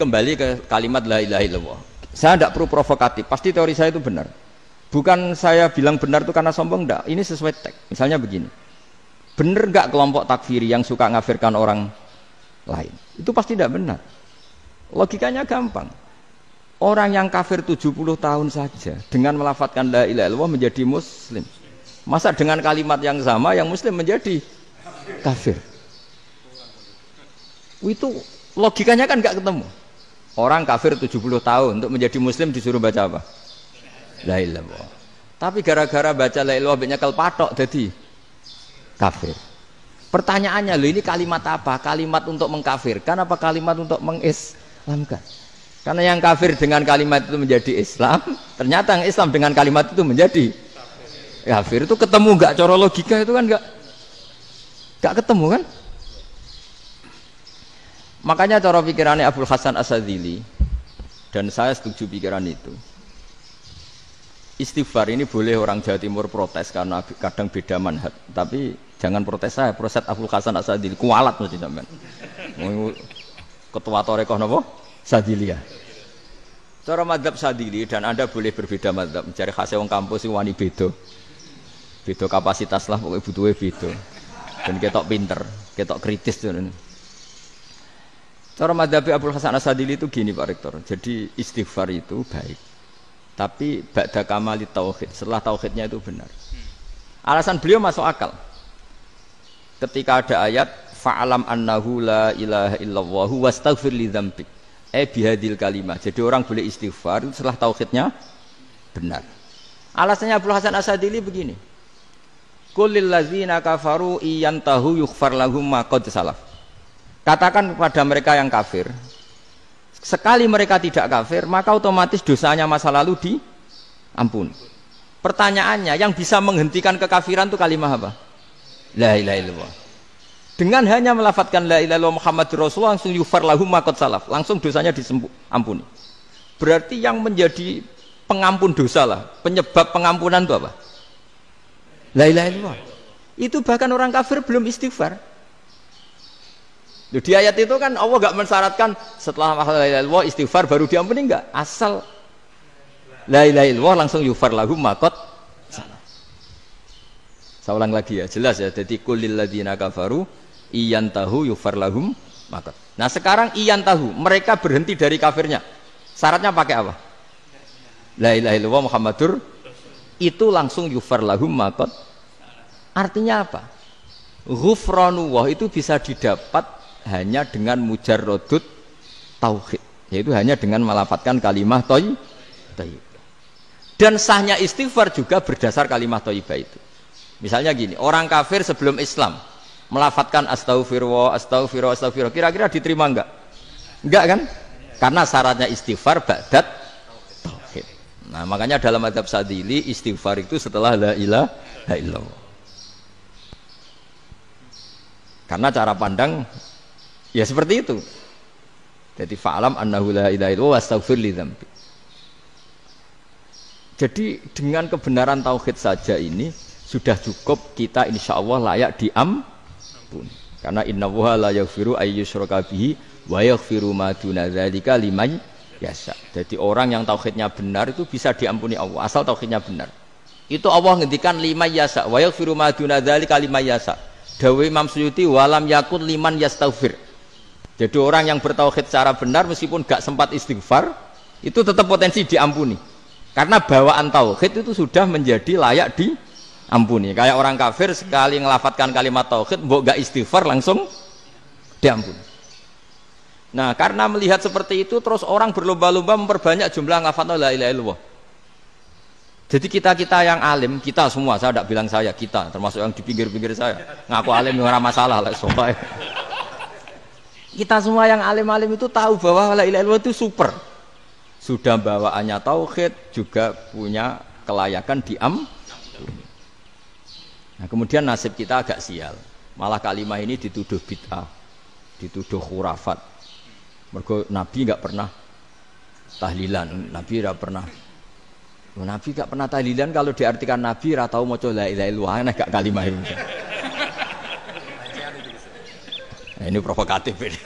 kembali ke kalimat la ilaha illallah saya tidak perlu provokatif pasti teori saya itu benar bukan saya bilang benar itu karena sombong enggak ini sesuai teks misalnya begini benar nggak kelompok takfiri yang suka ngafirkan orang lain itu pasti tidak benar logikanya gampang orang yang kafir 70 tahun saja dengan melafatkan la ilaha illallah menjadi muslim masa dengan kalimat yang sama yang muslim menjadi kafir itu logikanya kan nggak ketemu Orang kafir 70 tahun untuk menjadi muslim disuruh baca apa? La ilaha Tapi gara-gara baca la ilaha banyak patok jadi kafir. Pertanyaannya lo ini kalimat apa? Kalimat untuk mengkafirkan apa kalimat untuk mengislamkan? Karena yang kafir dengan kalimat itu menjadi Islam, ternyata yang Islam dengan kalimat itu menjadi kafir. Kafir itu ketemu nggak cara logika itu kan nggak nggak ketemu kan? Makanya cara pikirannya Abdul Hasan Asadili dan saya setuju pikiran itu. Istighfar ini boleh orang Jawa Timur protes karena kadang beda manhat, tapi jangan protes saya, proses Abdul Hasan Asadili kualat mesti sampean. Ketua Torekoh sadili ya Cara madhab Sadili dan Anda boleh berbeda madhab, mencari khasnya orang kampus yang wani itu, Beda kapasitas lah pokoknya butuhnya itu Dan ketok pinter, ketok kritis tuh. Cara madhabi Abdul Hasan Asadili itu gini Pak Rektor. Jadi istighfar itu baik. Tapi ba'da kamali tauhid, setelah tauhidnya itu benar. Alasan beliau masuk akal. Ketika ada ayat fa'alam annahu la ilaha illallah wastaghfir li dzambik. Eh bihadil kalimah. Jadi orang boleh istighfar setelah tauhidnya benar. Alasannya Abdul Hasan Asadili begini. Kulil ladzina kafaru iyantahu yughfar lahum ma qad salaf. Katakan kepada mereka yang kafir, sekali mereka tidak kafir, maka otomatis dosanya masa lalu diampuni. Pertanyaannya, yang bisa menghentikan kekafiran itu kalimat apa? La ilaha illallah. Dengan hanya melafatkan la ilaha illallah Muhammad Rasulullah langsung yufar lahum makot salaf, langsung dosanya disembuh, ampuni. Berarti yang menjadi pengampun dosa lah, penyebab pengampunan itu apa? La ilaha illallah. Itu bahkan orang kafir belum istighfar di ayat itu kan Allah gak mensyaratkan setelah Allah istighfar baru dia meninggal, asal lain-lain Allah langsung yufar lagu makot saya ulang lagi ya jelas ya jadi kulil ladina kafaru iyan tahu yufar lahum makot nah sekarang iyan tahu mereka berhenti dari kafirnya syaratnya pakai apa Lain-lain Allah muhammadur itu langsung yufar lahum makot artinya apa Ghufranullah itu bisa didapat hanya dengan mujarrodut tauhid yaitu hanya dengan melafatkan kalimah toy dan sahnya istighfar juga berdasar kalimah toibah itu misalnya gini orang kafir sebelum Islam melafatkan astaghfirullah astaghfirullah astaghfirullah kira-kira diterima enggak enggak kan karena syaratnya istighfar badat tauhid nah makanya dalam adab sadili istighfar itu setelah la ilaha illallah karena cara pandang Ya seperti itu. Jadi fa'alam annahu la ilaha illallah wastaghfir li Jadi dengan kebenaran tauhid saja ini sudah cukup kita insya Allah layak diampun. Karena inna wuha la yaghfiru ayyushraka bihi wa yaghfiru ma duna dzalika liman yasha. Jadi orang yang tauhidnya benar itu bisa diampuni Allah asal tauhidnya benar. Itu Allah ngendikan lima yasa wa yaghfiru ma duna dzalika liman yasha. dawai Imam Suyuti walam yakun liman yastaghfir jadi orang yang bertauhid secara benar meskipun gak sempat istighfar itu tetap potensi diampuni. Karena bawaan tauhid itu sudah menjadi layak diampuni. Kayak orang kafir sekali ngelafatkan kalimat tauhid, mbok gak istighfar langsung diampuni. Nah, karena melihat seperti itu terus orang berlomba-lomba memperbanyak jumlah ngafatul la ilaha illallah. Jadi kita-kita yang alim, kita semua, saya tidak bilang saya, kita, termasuk yang di pinggir-pinggir saya. Ngaku alim, nggak masalah lah, sobat. Kita semua yang alim-alim itu tahu bahwa la ilaha illallah itu super. Sudah bawaannya tauhid, juga punya kelayakan diam. Nah, kemudian nasib kita agak sial. Malah kalimah ini dituduh bid'ah, dituduh khurafat. Mergo Nabi nggak pernah tahlilan, Nabi nggak pernah Nabi gak pernah tahlilan kalau diartikan Nabi ratau mau coba la ilaha illallah, nah gak kalimah ini. ini provokatif ini.